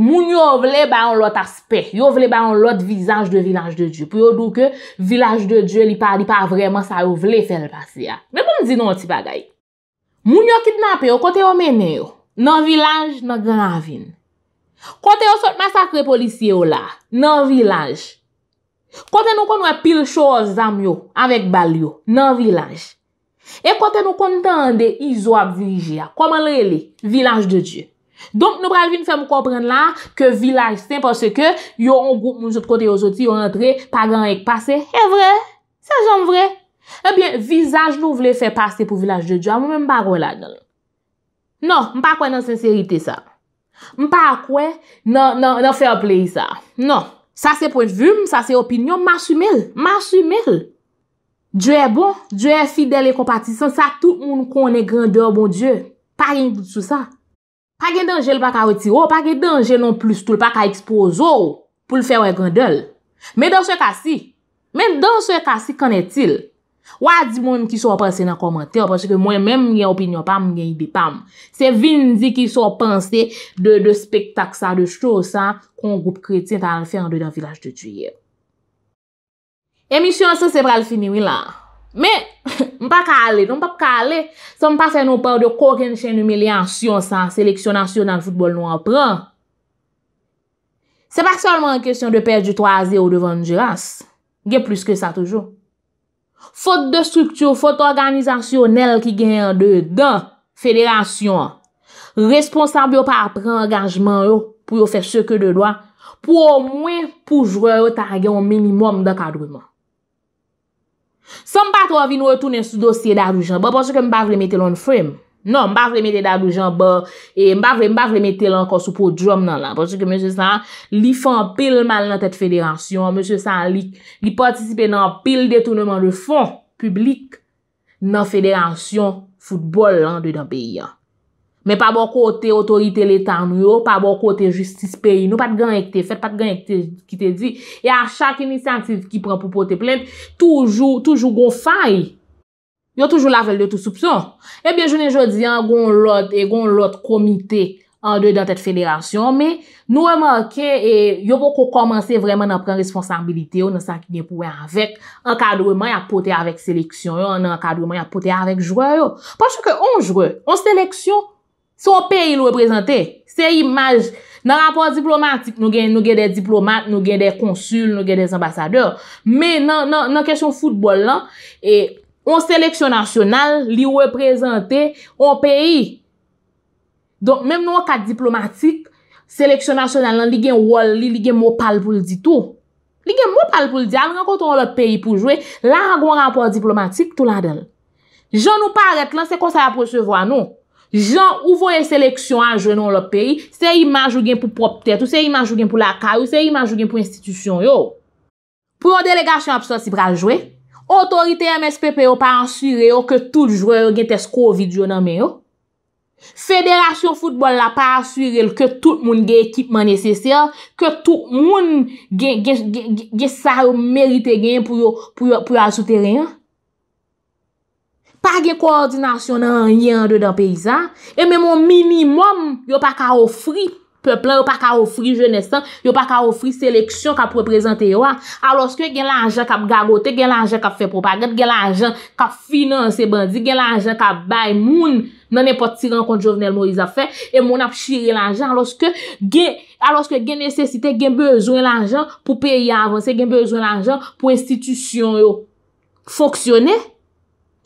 moun yo vle ba yon lot aspe, yo vle ba yon lot vizanj de vilanj de Diyo. Pyo yo dou ke, vilanj de Diyo li pa di pa vreman sa yo vle fèl pasi ya. Vè pou m di nou ti bagay? Moun yo kidnap yo kote yo mèmè yo, nan vilanj nan gran avin. Kote yo sot masakre polisye yo la, nan vilaj. Kote nou kon wè pil chòz zamyo, avèk bal yo, nan vilaj. E kote nou kon dande izwa vijia, koman lè li, vilaj de Diyo. Donk nou pralvi nou fè mou kompren la, ke vilaj sè pòsè ke yo an goup moun sot kote yo soti, yo antre, pa gran ek pase, e vre, se jom vre. Ebyen, vizaj nou vle fè pase pou vilaj de Diyo, a mwen mba gwen la gwen. Non, mpa kwen nan senserite sa. Mpa akwè, nan, nan, nan fè wè ple yè sa. Nan, sa se pou yè vüm, sa se opinyon, masumèl, masumèl. Djoè bon, djoè fidèl e kompatisan, sa tout moun konè gandèl, bon Djoè. Pa gen vout sou sa. Pa gen danjè l pa ka wè ti wò, pa gen danjè non plus tout l pa ka ekspo zò wò pou l fè wè gandèl. Men dan se kasi, men dan se kasi konè til. Wadi moun ki sou apanse nan komante, apanse ke mwen menm gen opinyon pam, gen idipam. Se vinzi ki sou apanse de spektak sa, de chou sa, kon goup kretin tan al fè an de dan vilaj te tuyè. E mi syon sa se pral fini wila. Me, mpa kalè, mpa kalè. Sa mpa fè nou pa ou de koken chen nou me le ansyon sa, seleksyonansyon nan foutbol nou apren. Se pa kselman kesyon de pèj di 3-0 devan njiras, gen plus ke sa toujou. Fote de struktur, fote organizasyonel ki gen yon de dan federasyon, responsab yo pa apren angajman yo pou yo fèk seke de doa pou yo mwen poujre yo targe yon minimum de kadouman. Sèm pa to avi nou retounen sou dosye darou jan, ba posè kem pa vle metelon frem. Non, mbav le mette da dou jan ba, e mbav le mbav le mette lankan sou pou drom nan lan, pou chè ke mèche san li fon pil mal nan tèt fèderasyon, mèche san li participè nan pil detounèman de fon publik nan fèderasyon foutbol lan dè dan peyi an. Mè pa bon kote otorite létan nou yo, pa bon kote justice peyi nou, pat gan ek te fèt, pat gan ek te ki te di, e a chak inisantif ki pran pou potè plèm, toujou, toujou gon fayl. Yon toujou lavel de tou soupson. Ebyen, eh jounen jodi, yon goun lot e eh, goun lot komite an dey dan tet federasyon, me nou emakè, e eh, yon pou kou komanse vreman nan pren responsabilite yo, nan sa ki gen pou wè avèk, an kadwè man yon pote avèk seleksyon yo, an an kadwè man yon pote avèk jwè yo. Pas chè ke on jwè, an seleksyon, sou pe yon lwè prezante, se imaj, nan rapon diplomatik, nou gen, nou gen de diplomat, nou gen de konsul, nou gen de ambasadeur, me nan, nan, nan kèchon foutbol lan, On seleksyon nasyonal, li wè prezante, on peyi. Don, mèm nou ak diplomatik, seleksyon nasyonal nan, li gen wòl, li gen mò pal pou l'di tou. Li gen mò pal pou l'di al, nan konton an lòt peyi pou jwe, lan an gwen rapor diplomatik tou la del. Jan nou paret lan, se kon sa aposevo an nou. Jan, ouvo yon seleksyon an jwen an lòt peyi, se yon manjougen pou prop tèt ou se yon manjougen pou lakay ou se yon manjougen pou institisyon yo. Pou yon delegasyon ap sa si pral jwe? Otorite MSPP yo pa ansure yo ke tout jwè yo gen test COVID yo nan men yo. Fèderasyon fútbol la pa ansure yo ke tout moun gen ekipman nesesèl, ke tout moun gen salou merite gen pou yo a souteren. Pa gen koordinasyon nan yande dan peyza, e mè moun minimum yo pa ka ofrip. Pepla yo pa ka ofri jonesan, yo pa ka ofri seleksyon ka preprezante yo an. Ah. A loske gen l'anjen kap gagote, gen l'anjen kap fe propaget, gen l'anjen kap finanse bandi, gen l'anjen kap bay moun. Nan e pot tiran konti Jovenel Moïse a fe, e moun ap shire l'anjen. A loske gen, a loske gen nesesite, gen bezwen l'anjen pou peyi avanse, gen bezwen l'anjen pou institisyon yo. Foksyone,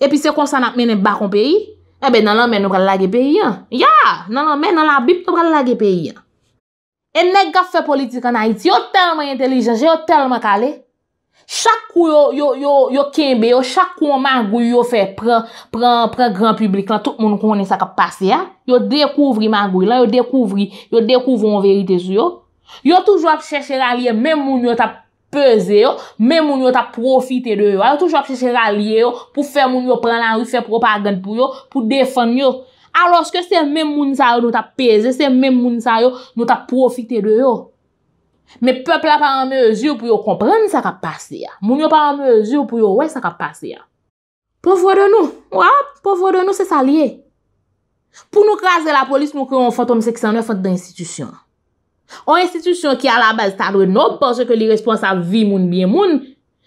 e pi se konsan ap menen bakon peyi, e eh be nanan men nou pral lage peyi an. Ya, nanan men nan la bip nou pral lage peyi an. E nega fwe politika nan iti, yo telman intelijans, yo telman kale. Chak kou yo kembe, yo chak kou man gwi yo fwe pran pran pran gran publik lan, tout moun konen sa kap pase ya. Yo dekouvri man gwi lan, yo dekouvri, yo dekouvron verite sou yo. Yo toujwa ap cheshe ralye men moun yo ta peze yo, men moun yo ta profite de yo. Yo toujwa ap cheshe ralye yo pou fwe moun yo pran lan, fwe propagand pou yo, pou defon yo. aloske se mèm moun sa yo nou ta peze, se mèm moun sa yo nou ta profite de yo. Mè pepla pa an mèjou pou yo komprenne sa kap pase ya. Moun yo pa an mèjou pou yo wè sa kap pase ya. Povwè de nou, wè, povwè de nou se sa liye. Pou nou krasè la polis nou kre yon fantom seksyon nou fante da institisyon. O institisyon ki a la base talwe nou poche ke li responsal vi moun mien moun,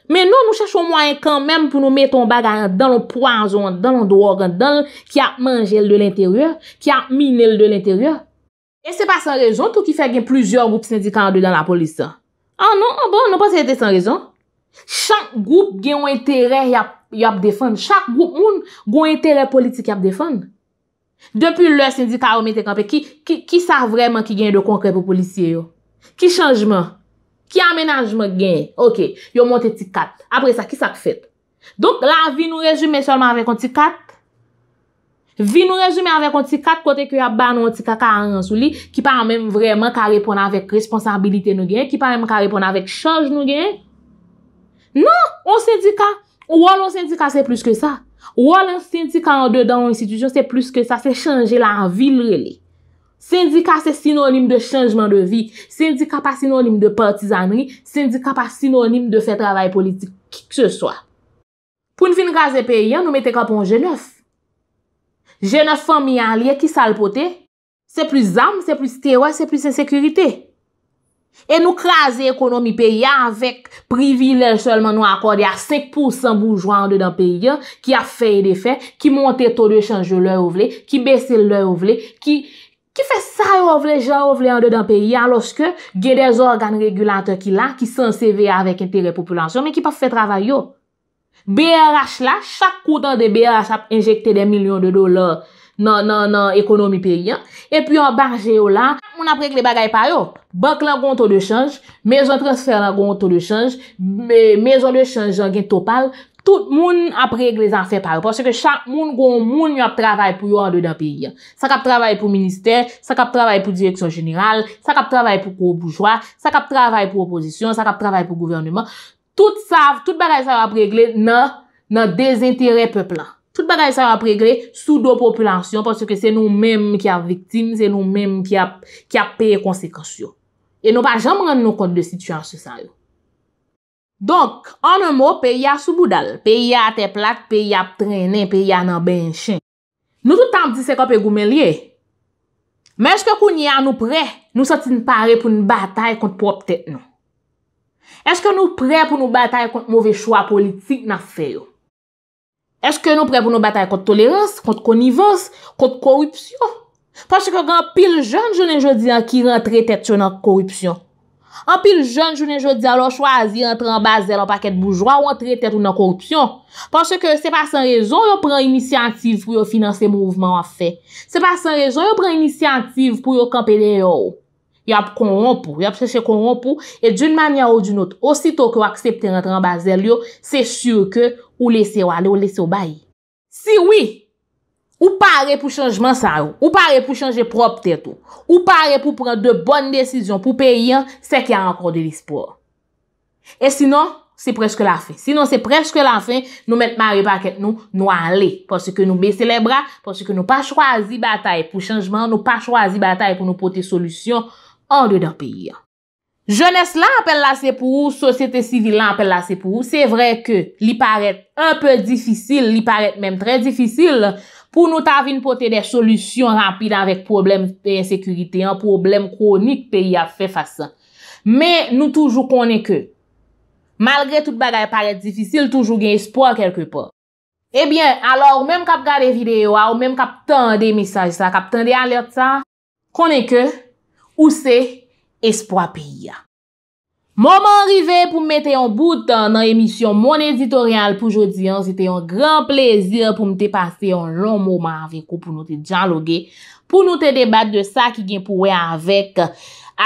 Men nou nou chachon mwen kan men pou nou meton bagay an dan nou poan zon, dan nou do oran, dan nou ki ap manjel de l'interiour, ki ap minel de l'interiour. E se pa san rezon tout ki fè gen plouzyor goup sindikande dan la polis sa. An ah nou, an ah bon, nou pa se te san rezon. Chak goup gen yon interè yop defan, chak goup moun gen yon interè politik yop defan. Depi lè sindikande, ki sa vreman ki gen yon de konkre pou polisye yo? Ki chanjman? Ki amenajme gen, ok, yon monte ti kat. Apre sa, ki sak fet? Donk la, vi nou rejume solman avèk an ti kat? Vi nou rejume avèk an ti kat kote ki yon ban nou an ti kat ka an ansou li, ki pa an menm vremen ka repon avèk responsabilite nou gen, ki pa an menm ka repon avèk chanj nou gen? Non, ou al an syndika, ou al an syndika se plus ke sa. Ou al an syndika an de dan an institujon se plus ke sa, se chanje la an vil relik. Sindika se sinonim de chanjman de vi, sindika pa sinonim de partizanri, sindika pa sinonim de fè travay politik, kik se swa. Poun fin graze periyan, nou mette kapon jenef. Jenef fèm mi an liye ki salpote, se plus zanm, se plus tewa, se plus se sekurite. E nou kraze ekonomi periyan avèk privilej selman nou akorde a 5% boujwa an de dan periyan ki a fèy de fè, ki monte to de chanjman lè ou vle, ki bese lè ou vle, ki... Ki fè sa yo ou vle jan ou vle an de dan peyi ya loske gen dez organe regulate ki la ki san seve ya avèk intere populansyon men ki pa fè travay yo. BRH la, chak koutan de BRH ap injekte den milyon de dolan nan ekonomi peyi ya. E pi yo barje yo la, moun apre k le bagay pa yo. Bak lan gontou de chanj, mezon transfer lan gontou de chanj, mezon de chanj jan gen topal, Tout moun ap regle zan fe par, porsye ke chak moun goun moun yon ap travay pou yon de da piye. Sak ap travay pou minister, sak ap travay pou direksyon jeneral, sak ap travay pou kou boujwa, sak ap travay pou oposisyon, sak ap travay pou gouvernement. Tout sav, tout bagay sa ap regle nan desintere pepla. Tout bagay sa ap regle sou do populasyon, porsye ke se nou menm ki a vitin, se nou menm ki a peye konsekasyon. E nou pa jam rend nou kont de situasyon sa yo. Donk, an nou mou pe ya souboudal, pe ya teplak, pe ya prenen, pe ya nan benshin. Nou toutan pdi se ka pe goumelye. Men eske kou nye an nou pre, nou sotin pare pou nou batay kont prop tet nou. Eske nou pre pou nou batay kont mouve chwa politik nan feyo. Eske nou pre pou nou batay kont tolerans, kont konivans, kont korupsyon. Pwache ke gen pil jen, jen en jen di an ki rentre tet yo nan korupsyon. Anpil joun, jounen joun di alo chwazi entran bazel an paket boujwa ou an trete tout nan korpyon. Pansye ke se pasan rezon yo pran inisiantiv pou yo finanse mouvman an fe. Se pasan rezon yo pran inisiantiv pou yo kampe de yo. Yap konron pou, yap seche konron pou. E d'youn manyan ou d'youn not, osito ke yo aksepte entran bazel yo, se shu ke ou lese yo ale, ou lese yo bayi. Si wii! Ou pare pou chanjman sa ou, ou pare pou chanje prop teto, ou pare pou pran de bonne desizyon pou peyen se ki an ankon de lispo. E sinon, se preske la fin. Sinon se preske la fin, nou mette marye paket nou, nou anle. Pwoske nou bese le bra, pwoske nou pa chwazi batay pou chanjman, nou pa chwazi batay pou nou pote solusyon an de de peyen. Jeunes la apel la se pou ou, sosyete sivil la apel la se pou ou, se vre ke li paret un peu difisil, li paret menm tre difisil la. pou nou ta vin pote de solusyon rampid avèk problem pey ensekurite, an problem konik pey a fe fasa. Men nou toujou konen ke, malgre tout bagay paret difisil, toujou gen espo a kelke po. Ebyen, eh alò, ou menm kap gade videyo, ou menm kap tende misaj sa, kap tende alèp sa, konen ke, ou se espo a pey a. Mouman rive pou mwen te yon bout nan emisyon moun editorial pou jodi an, se te yon gran plezir pou mwen te pase yon lon mouman avinkou pou nou te djan logi. Pou nou te debat de sa ki gen pou wey avik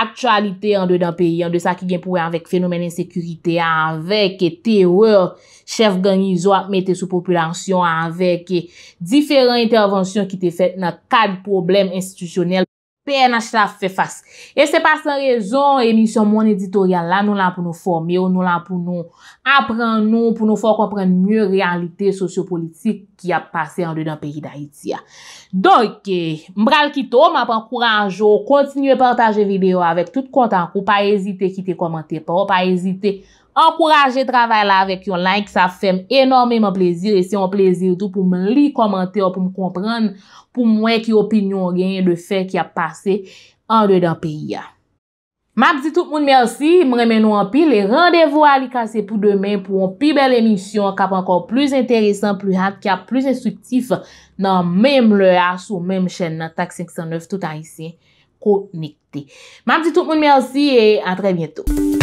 aktualite an de dan peyi, an de sa ki gen pou wey avik fenomen insekurite, avik te wey chef ganyi zo ak mwen te sou populansyon, avik diferent intervensyon ki te fet nan kad problem institisyonel. PNH la fe fase. E se pa san rezon, emisyon moun editorial la nou la pou nou formi ou nou la pou nou apren nou pou nou fok kompren nye realite sosyo-politik ki a pase an de dan peyi da iti ya. Donk, e, mbral kito, m apankouranjou, kontinye partaje video avèk tout kontankou, pa ezite kite komante pa ou pa ezite. Ankouraje travay la avèk yon like, sa fèm enorme mwen plezir. E se yon plezir tou pou m li komante ou pou m kompranjou. pou mwen ki opinyon genye de fey ki a pase an de dan piya. Ma bzitout moun mersi, mremen nou an pi, le randevo a li kase pou demen pou an pi bel emisyon, kap ankon plus enteresan, plus ak, kap plus instruktif nan menm le as ou menm chen nan Tak 509, tout an isi, konikte. Ma bzitout moun mersi, e a tre bientou.